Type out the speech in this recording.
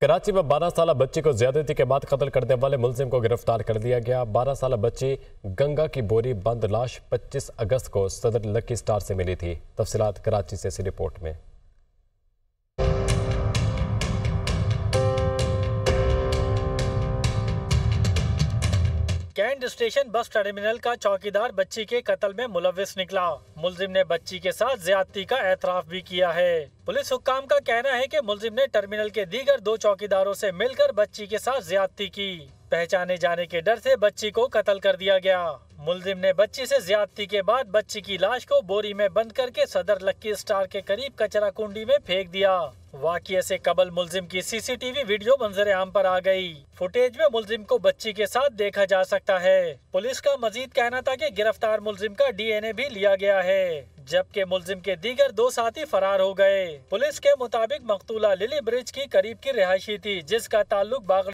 कराची में बारह साल बच्चे को ज्यादती के बाद कत्ल करने वाले मुलजिम को गिरफ्तार कर लिया गया बारह साल बच्ची गंगा की बोरी बंद लाश 25 अगस्त को सदर लकी स्टार से मिली थी तफसीत कराची से इसी रिपोर्ट में कैंट स्टेशन बस टर्मिनल का चौकीदार बच्ची के कत्ल में मुलविस निकला मुलजिम ने बच्ची के साथ ज्यादती का एतराफ भी किया है पुलिस हुकाम का कहना है कि मुलजिम ने टर्मिनल के दीगर दो चौकीदारों से मिलकर बच्ची के साथ ज्यादती की पहचाने जाने के डर से बच्ची को कत्ल कर दिया गया मुलजिम ने बच्ची से ज्यादती के बाद बच्ची की लाश को बोरी में बंद करके सदर लक्की स्टार के करीब कचरा कुंडी में फेंक दिया वाकये से कबल मुलजिम की सीसीटीवी वीडियो मंजर आम पर आ गई। फुटेज में मुलजिम को बच्ची के साथ देखा जा सकता है पुलिस का मजीद कहना था कि गिरफ्तार मुलजिम का डीएनए भी लिया गया है जबकि मुलजिम के दीगर दो साथी फरार हो गए पुलिस के मुताबिक मकतूला लिली ब्रिज की करीब की रिहायशी थी जिसका ताल्लुक बाग